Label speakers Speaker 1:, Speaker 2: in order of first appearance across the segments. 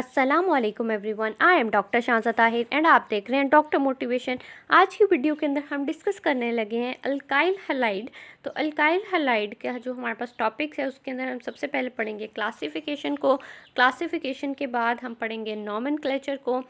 Speaker 1: Aslam everyone I am doctor Shahza Tahir and आप देख रहे हैं डॉक्टर मोटिवेशन आज की वीडियो के अंदर हम डिस्कस करने लगे हैं अल्काइल हलाइड तो अल्काइल हलाइड का जो हमारे पास टॉपिक्स है उसके अंदर हम सबसे पहले पढ़ेंगे क्लासिफिकेशन को क्लासिफिकेशन के बाद हम पढ़ेंगे नॉमन को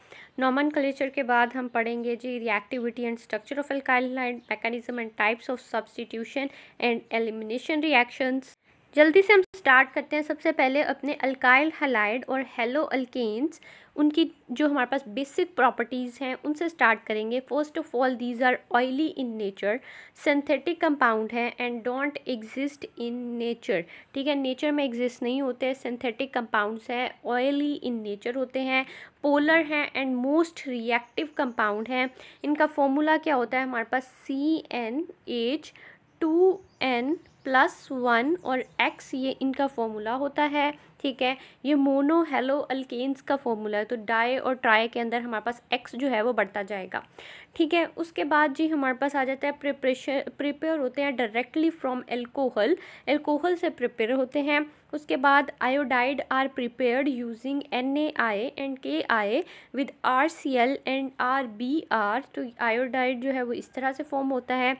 Speaker 1: नॉमन के बाद हम पढ़ेंगे जी reactivity and structure of alkyl halide mechanism and types of substitution and elimination reactions जल्दी से हम स्टार्ट करते हैं सबसे पहले अपने अल्काइल हलाइड और हेलो अल्केन्स उनकी जो हमारे पास बेसिक प्रॉपर्टीज़ हैं उनसे स्टार्ट करेंगे first of all these are oily in nature synthetic compound हैं and don't exist in nature ठीक है नेचर में एग्जिस्ट नहीं होते सिंथेटिक कंपाउंड्स हैं ऑयली इन नेचर होते हैं पोलर हैं एंड मोस्ट रिएक्टिव कंपाउंड हैं इनका फॉर्मूला क्या होता है हमारे पास C N H two N plus one और एक्स ये इनका फॉर्मूला होता है ठीक है ये मोनो हेलो अल्केन्स का फॉर्मूला है तो डाई और ट्राई के अंदर हमारे पास एक्स जो है वो बढ़ता जाएगा ठीक है उसके बाद जी हमारे पास आ जाता है प्रिपरेशन प्रिपेयर होते हैं डायरेक्टली फ्रॉम एल्कोहल एल्कोहल से प्रिपेयर होते हैं उसके बाद iodide are prepared using N A I and K I with R C L and R B R तो आयोडाइड जो है वो इस तरह से फॉर्म होता है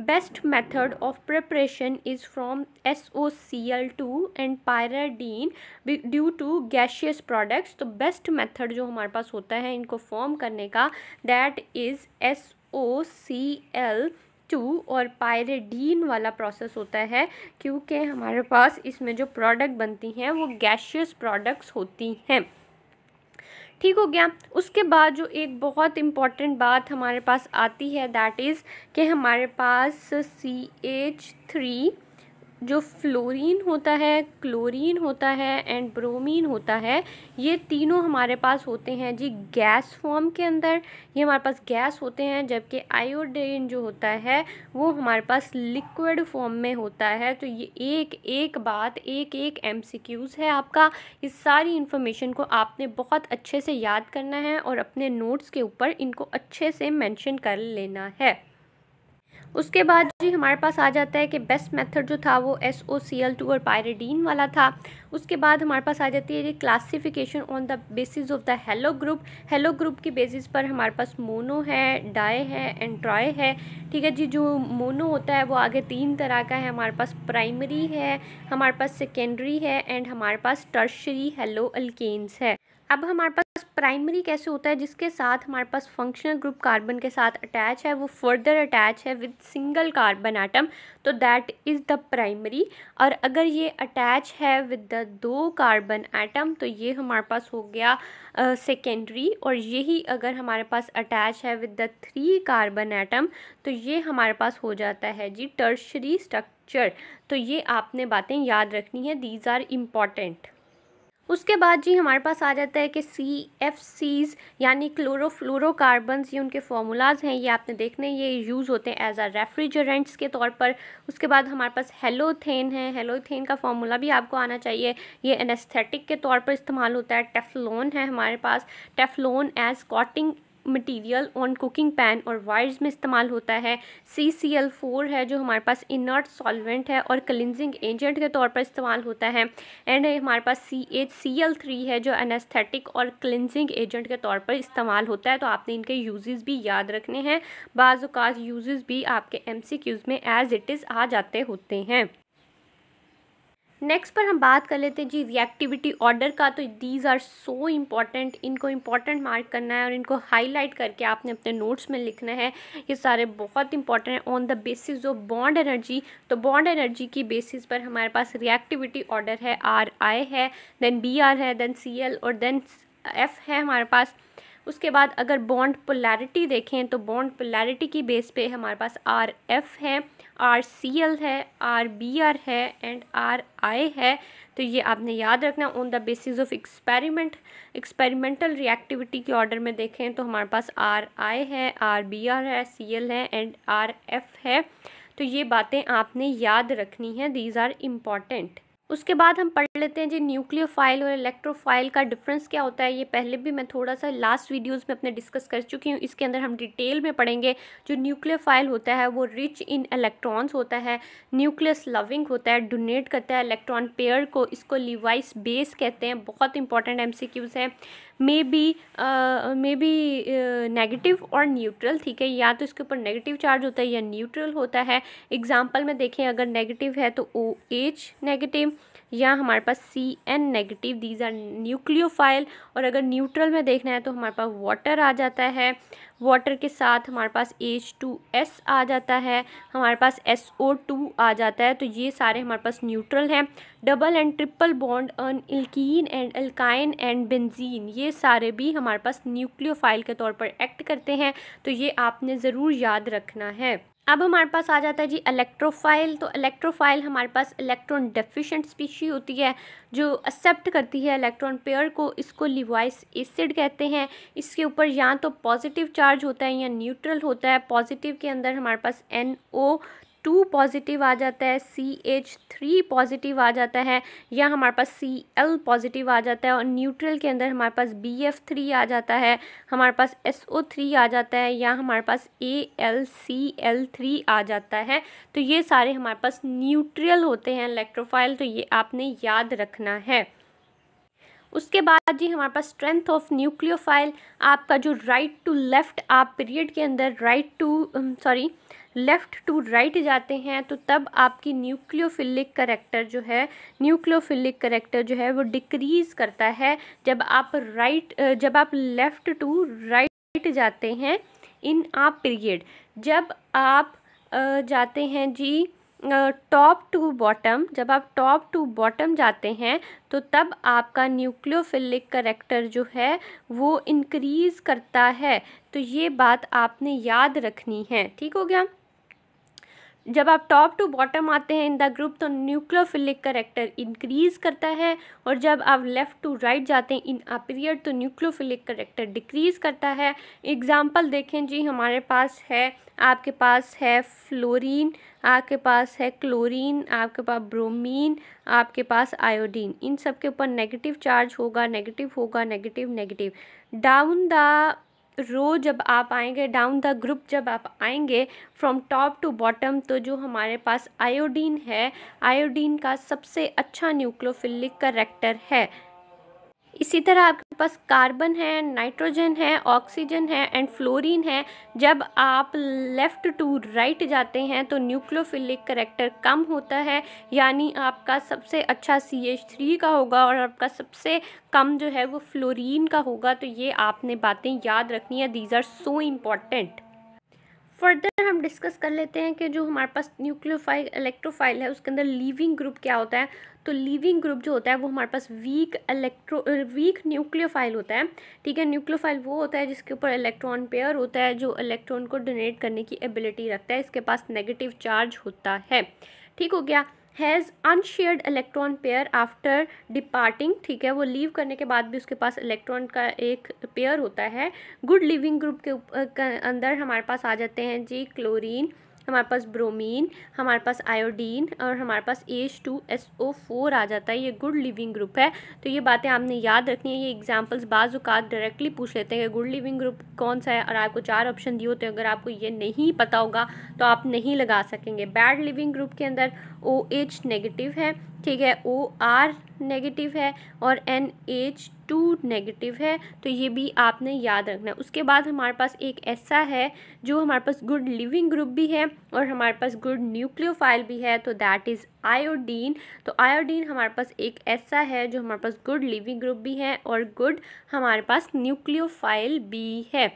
Speaker 1: best method of preparation is from S O C L two and pyridine due to gaseous products तो बेस्ट मैथड जो हमारे पास होता है इनको फॉर्म करने का that is S O C L two और पायरेडीन वाला प्रोसेस होता है क्योंकि हमारे पास इसमें जो प्रोडक्ट बनती हैं वो गैशियस प्रोडक्ट्स होती हैं ठीक हो गया उसके बाद जो एक बहुत इम्पॉर्टेंट बात हमारे पास आती है दैट इज़ कि हमारे पास सी एच थ्री जो फ्लोरीन होता है क्लोरीन होता है एंड ब्रोमीन होता है ये तीनों हमारे पास होते हैं जी गैस फॉर्म के अंदर ये हमारे पास गैस होते हैं जबकि आयोडीन जो होता है वो हमारे पास लिक्विड फॉर्म में होता है तो ये एक एक बात एक एक एम है आपका इस सारी इन्फॉर्मेशन को आपने बहुत अच्छे से याद करना है और अपने नोट्स के ऊपर इनको अच्छे से मैंशन कर लेना है उसके बाद जी हमारे पास आ जाता है कि बेस्ट मेथड जो था वो S O C L two और पायरेडीन वाला था उसके बाद हमारे पास आ जाती है जी classification on the basis of the halo group halo group के बेसिस पर हमारे पास मोनो है डाई है एंड है ठीक है जी जो मोनो होता है वो आगे तीन तरह का है हमारे पास प्राइमरी है हमारे पास सेकेंडरी है एंड हमारे पास टर्शरी हेलो अल्केन्स है अब हमारे पास प्राइमरी कैसे होता है जिसके साथ हमारे पास फंक्शनल ग्रुप कार्बन के साथ अटैच है वो फर्दर अटैच है विद सिंगल कार्बन एटम तो दैट इज़ द प्राइमरी और अगर ये अटैच है विद द दो कार्बन आइटम तो ये हमारे पास हो गया सेकेंडरी uh, और यही अगर हमारे पास अटैच है with the three carbon atom तो ये हमारे पास हो जाता है जी टर्शरी स्ट्रक्चर तो ये आपने बातें याद रखनी है दीज आर इम्पॉर्टेंट उसके बाद जी हमारे पास आ जाता है कि सी एफ सीज़ यानी क्लोरो क्लोरोफ्लोरोकार्बन्स ये उनके फार्मूलाज हैं ये आपने देखने ये यूज़ होते हैं एज आ रेफ्रिजरेंट्स के तौर पर उसके बाद हमारे पास हेलोथेन है हेलोथेन का फार्मूला भी आपको आना चाहिए ये एनेस्थेटिक के तौर पर इस्तेमाल होता है टेफलोन है हमारे पास Teflon as coating material on cooking pan और वायर्स में इस्तेमाल होता है सी सी एल फोर है जो हमारे पास इनर्ट सॉल्वेंट है और क्लिनजिंग एजेंट के तौर पर इस्तेमाल होता है एंड हमारे पास C H C L three है जो एनेस्थेटिक और क्लिनजिंग एजेंट के तौर पर इस्तेमाल होता है तो आपने इनके यूजेस भी याद रखने हैं बाज़ यूजेस भी आपके एम सी क्यूज़ में एज़ इट इज़ आ जाते होते हैं नेक्स्ट पर हम बात कर लेते हैं जी रिएक्टिविटी ऑर्डर का तो दीज आर सो इम्पॉर्टेंट इनको इम्पॉर्टेंट मार्क करना है और इनको हाईलाइट करके आपने अपने नोट्स में लिखना है ये सारे बहुत इंपॉर्टेंट हैं on the basis of bond energy तो बॉन्ड एनर्जी की बेसिस पर हमारे पास रिएक्टिविटी ऑर्डर है आर आई है देन बी आर है देन सी एल और देन एफ है हमारे पास उसके बाद अगर बॉन्ड पोलैरिटी देखें तो बॉन्ड पोलैरिटी की बेस पे हमारे पास आर एफ है आर सी एल है आर बी आर है एंड आर आई है तो ये आपने याद रखना on the basis of experiment experimental reactivity के ऑर्डर में देखें तो हमारे पास आर आई है आर बी आर है सी एल है एंड आर एफ है तो ये बातें आपने याद रखनी है दीज आर इम्पॉर्टेंट उसके बाद हम पढ़ लेते हैं जी न्यूक्लियोफाइल और इलेक्ट्रोफाइल का डिफरेंस क्या होता है ये पहले भी मैं थोड़ा सा लास्ट वीडियोस में अपने डिस्कस कर चुकी हूँ इसके अंदर हम डिटेल में पढ़ेंगे जो न्यूक्लियोफाइल होता है वो रिच इन इलेक्ट्रॉन्स होता है न्यूक्लियस लविंग होता है डोनेट करता है इलेक्ट्रॉन पेयर को इसको लिवाइस बेस कहते हैं बहुत इंपॉर्टेंट एम हैं may be may be negative और न्यूट्रल ठीक है या तो इसके ऊपर नेगेटिव चार्ज होता है या न्यूट्रल होता है एग्जाम्पल में देखें अगर नेगेटिव है तो ओ एच नेगेटिव या हमारे पास C N negative these are nucleophile और अगर न्यूट्रल में देखना है तो हमारे पास वाटर आ जाता है वाटर के साथ हमारे पास एच टू एस आ जाता है हमारे पास एस ओ टू आ जाता है तो ये सारे हमारे पास न्यूट्रल हैं डबल एंड ट्रिपल बॉन्ड अन alkene and alkyne and benzene ये सारे भी हमारे पास न्यूक्लियोफाइल के तौर पर एक्ट करते हैं तो ये आपने ज़रूर याद रखना है अब हमारे पास आ जाता है जी इलेक्ट्रोफाइल तो इलेक्ट्रोफाइल हमारे पास इलेक्ट्रॉन डेफिशिएंट स्पीशी होती है जो एक्सेप्ट करती है इलेक्ट्रॉन पेयर को इसको लिवाइस एसिड कहते हैं इसके ऊपर या तो पॉजिटिव चार्ज होता है या न्यूट्रल होता है पॉजिटिव के अंदर हमारे पास एन टू पॉजिटिव आ जाता है सी एच थ्री पॉजिटिव आ जाता है या हमारे पास सी एल पॉजिटिव आ जाता है और न्यूट्रल के अंदर हमारे पास बी एफ थ्री आ जाता है हमारे पास एस ओ थ्री आ जाता है या हमारे पास A L C L three आ जाता है तो ये सारे हमारे पास न्यूट्रल होते हैं इलेक्ट्रोफाइल तो ये आपने याद रखना है उसके बाद जी हमारे पास स्ट्रेंथ ऑफ न्यूक्लियोफाइल आपका जो राइट टू लेफ़्ट आप पीरियड के अंदर right to sorry left to right जाते हैं तो तब आपकी न्यूक्लियोफिलिक करेक्टर जो है न्यूक्लियोफिलिक करेक्टर जो है वो डिक्रीज़ करता है जब आप राइट right, जब आप लेफ़्ट टू राइट जाते हैं इन आप पीरियड जब आप जाते हैं जी टॉप टू बॉटम जब आप टॉप टू बॉटम जाते हैं तो तब आपका न्यूक्लियोफिलिक करेक्टर जो है वो इनक्रीज़ करता है तो ये बात आपने याद रखनी है ठीक हो गया जब आप टॉप टू बॉटम आते हैं इन द ग्रुप तो न्यूक्लियोफिलिक करेक्टर इंक्रीज़ करता है और जब आप लेफ़्ट टू राइट जाते हैं इन अपीरियड पीरियड तो न्यूक्लियोफिलिक करेक्टर डिक्रीज़ करता है एग्ज़ाम्पल देखें जी हमारे पास है आपके पास है फ्लोरीन आपके पास है क्लोरीन आपके पास ब्रोमीन आपके पास आयोडीन इन सब के ऊपर नेगेटिव चार्ज होगा नेगेटिव होगा negative negative down the row जब आप आएंगे डाउन द ग्रुप जब आप आएंगे फ्रॉम टॉप टू बॉटम तो जो हमारे पास आयोडीन है आयोडीन का सबसे अच्छा न्यूक्लोफिलिक करेक्टर है इसी तरह आपके पास कार्बन है नाइट्रोजन है ऑक्सीजन है एंड फ्लोरीन है जब आप लेफ़्ट टू राइट जाते हैं तो न्यूक्लोफिलिक करेक्टर कम होता है यानी आपका सबसे अच्छा सी एच थ्री का होगा और आपका सबसे कम जो है वो फ्लोरीन का होगा तो ये आपने बातें याद रखनी है these are so important further हम डिस्कस कर लेते हैं कि जो हमारे पास न्यूक्लियोफाइल इलेक्ट्रोफाइल है उसके अंदर लीविंग ग्रुप क्या होता है तो लीविंग ग्रुप जो होता है वो हमारे पास वीक इलेक्ट्रो वीक न्यूक्लियोफाइल होता है ठीक है न्यूक्लियोफाइल वो होता है जिसके ऊपर इलेक्ट्रॉन पेयर होता है जो इलेक्ट्रॉन को डोनेट करने की एबिलिटी रखता है इसके पास नेगेटिव चार्ज होता है ठीक हो गया has unshared electron pair after departing ठीक है वो लीव करने के बाद भी उसके पास इलेक्ट्रॉन का एक पेयर होता है गुड लिविंग ग्रुप के अंदर हमारे पास आ जाते हैं जी क्लोरीन हमारे पास ब्रोमीन हमारे पास आयोडीन और हमारे पास H two S O four आ जाता है ये गुड लिविंग ग्रुप है तो ये बातें आपने याद रखनी है ये एग्जाम्पल्स बाज़ात डायरेक्टली पूछ लेते हैं कि गुड लिविंग ग्रुप कौन सा है और आपको चार ऑप्शन दिए होते हैं अगर आपको ये नहीं पता होगा तो आप नहीं लगा सकेंगे बैड लिविंग ग्रुप के अंदर ओ एच नेगेटिव है ठीक है ओ आर नेगेटिव है और एन एच टू नेगेटिव है तो ये भी आपने याद रखना है उसके बाद हमारे पास एक ऐसा है जो हमारे पास गुड लिविंग ग्रुप भी है और हमारे पास गुड न्यूक्लियोफाइल भी है तो दैट इज़ आयोडीन तो आयोडीन हमारे पास एक ऐसा है जो हमारे पास गुड लिविंग ग्रुप भी है और गुड हमारे पास न्यूक्लियोफाइल भी है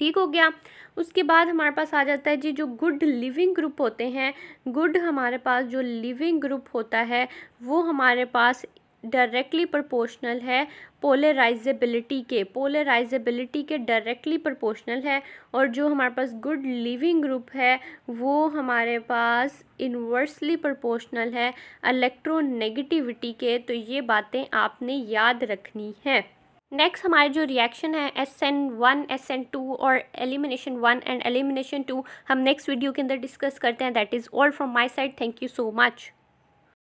Speaker 1: ठीक हो गया उसके बाद हमारे पास आ जाता है जी जो गुड लिविंग ग्रुप होते हैं गुड हमारे पास जो लिविंग ग्रुप होता है वो हमारे पास डायरेक्टली प्रोपोर्शनल है पोलराइजेबिलिटी के पोलराइजेबिलिटी के डायरेक्टली प्रोपोर्शनल है और जो हमारे पास गुड लिविंग ग्रुप है वो हमारे पास इन्वर्सली प्रोपोर्शनल है इलेक्ट्रोनेगेटिविटी के तो ये बातें आपने याद रखनी है नेक्स्ट हमारे जो रिएक्शन है S N one S N two और elimination one and elimination two हम नेक्स्ट वीडियो के अंदर डिस्कस करते हैं that is all from my side thank you so much